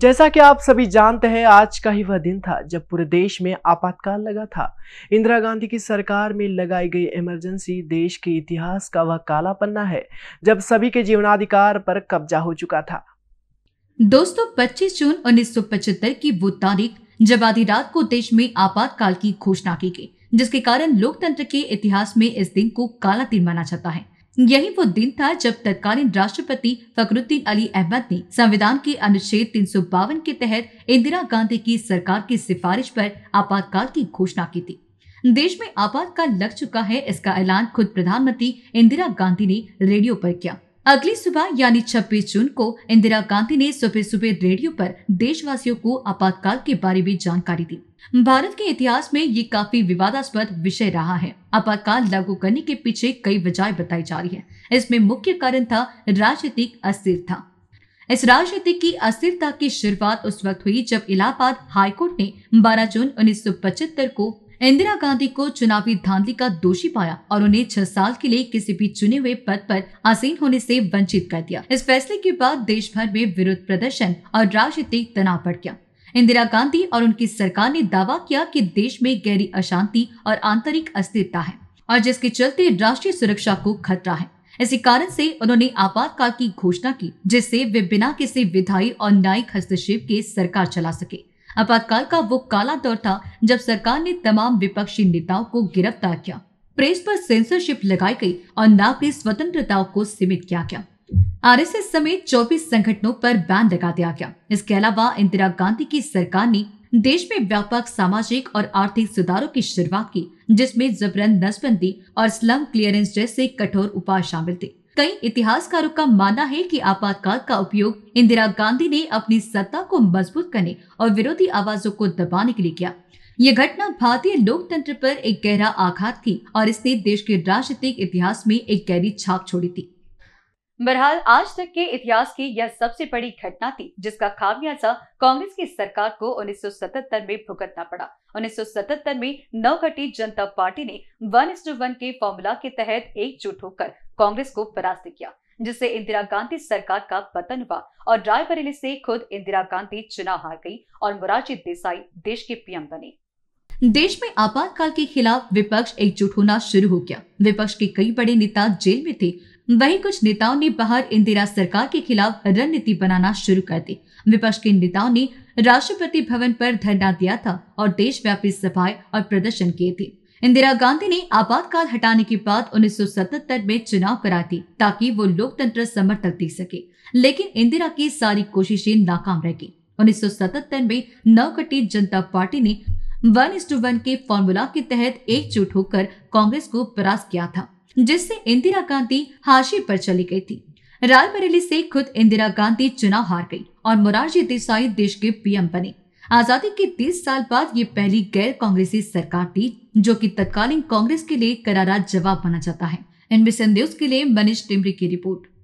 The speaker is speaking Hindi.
जैसा कि आप सभी जानते हैं आज का ही वह दिन था जब पूरे देश में आपातकाल लगा था इंदिरा गांधी की सरकार में लगाई गई इमरजेंसी देश के इतिहास का वह काला पन्ना है जब सभी के जीवनाधिकार पर कब्जा हो चुका था दोस्तों 25 जून उन्नीस की वो तारीख जब आधी रात को देश में आपातकाल की घोषणा की गई जिसके कारण लोकतंत्र के इतिहास में इस दिन को काला दिन माना जाता है यही वो दिन था जब तत्कालीन राष्ट्रपति फकरुद्दीन अली अहमद ने संविधान के अनुच्छेद तीन के तहत इंदिरा गांधी की सरकार की सिफारिश पर आपातकाल की घोषणा की थी देश में आपातकाल लग चुका है इसका ऐलान खुद प्रधानमंत्री इंदिरा गांधी ने रेडियो पर किया अगली सुबह यानी 26 जून को इंदिरा गांधी ने सुबह सुबह रेडियो पर देशवासियों को आपातकाल के बारे में जानकारी दी भारत के इतिहास में ये काफी विवादास्पद विषय रहा है आपातकाल लागू करने के पीछे कई वजह बताई जा रही है इसमें मुख्य कारण था राजनीतिक अस्थिरता इस राजनीति की अस्थिरता की शुरुआत उस वक्त हुई जब इलाहाबाद हाईकोर्ट ने 12 जून उन्नीस को इंदिरा गांधी को चुनावी धांधली का दोषी पाया और उन्हें छह साल के लिए किसी भी चुने हुए पद पर आसीन होने से वंचित कर दिया इस फैसले के बाद देश भर में विरोध प्रदर्शन और राजनीतिक तनाव बढ़ गया इंदिरा गांधी और उनकी सरकार ने दावा किया कि देश में गहरी अशांति और आंतरिक अस्थिरता है और जिसके चलते राष्ट्रीय सुरक्षा को खतरा है इसी कारण से उन्होंने आपातकाल की घोषणा की जिससे वे बिना किसी विधायी और न्यायिक हस्तक्षेप के सरकार चला सके आपातकाल का वो काला दौर था जब सरकार ने तमाम विपक्षी नेताओं को गिरफ्तार किया प्रेस पर सेंसरशिप लगाई गई और नागरिक स्वतंत्रताओं को सीमित किया गया आरएसएस समेत 24 संगठनों पर बैन लगा दिया गया इसके अलावा इंदिरा गांधी की सरकार ने देश में व्यापक सामाजिक और आर्थिक सुधारों की शुरुआत की जिसमें जबरन नसबंदी और स्लम क्लियरेंस जैसे कठोर उपाय शामिल थे कई इतिहासकारों का मानना है कि आपातकाल का उपयोग इंदिरा गांधी ने अपनी सत्ता को मजबूत करने और विरोधी आवाजों को दबाने के लिए किया ये घटना भारतीय लोकतंत्र पर एक गहरा आघात थी और इसने देश के राजनीतिक इतिहास में एक गहरी छाप छोड़ी थी बहरहाल आज तक के इतिहास की यह सबसे बड़ी घटना थी जिसका खामियाजा कांग्रेस की सरकार को 1977 में भुगतना पड़ा 1977 में नवगठित जनता पार्टी ने वन टू वन के फॉर्मूला के तहत एकजुट होकर कांग्रेस को परास्त किया जिससे इंदिरा गांधी सरकार का पतन हुआ और रायबरेली से खुद इंदिरा गांधी चुनाव हार गई और मोरारजी देसाई देश के पीएम बने देश में आपातकाल के खिलाफ विपक्ष एकजुट होना शुरू हो गया विपक्ष के कई बड़े नेता जेल में थे वहीं कुछ नेताओं ने बाहर इंदिरा सरकार के खिलाफ रणनीति बनाना शुरू कर दी विपक्ष के नेताओं ने राष्ट्रपति भवन पर धरना दिया था और देशव्यापी सभाएं और प्रदर्शन किए थे इंदिरा गांधी ने आपातकाल हटाने के बाद 1977 में चुनाव करा दी ताकि वो लोकतंत्र समर्थक दे सके लेकिन इंदिरा की सारी कोशिशें नाकाम रह गई उन्नीस में नवगठित जनता पार्टी ने वन इंस टू वन के फॉर्मूला के तहत एकजुट होकर कांग्रेस को परास्त किया था जिससे इंदिरा गांधी हाशिए पर चली गई थी रायबरेली से खुद इंदिरा गांधी चुनाव हार गई और मोरारजी देसाई देश के पीएम बने आजादी के 30 साल बाद ये पहली गैर कांग्रेसी सरकार थी जो कि तत्कालीन कांग्रेस के लिए करारा जवाब बना जाता है इनमें संदेश के लिए मनीष टिमरी की रिपोर्ट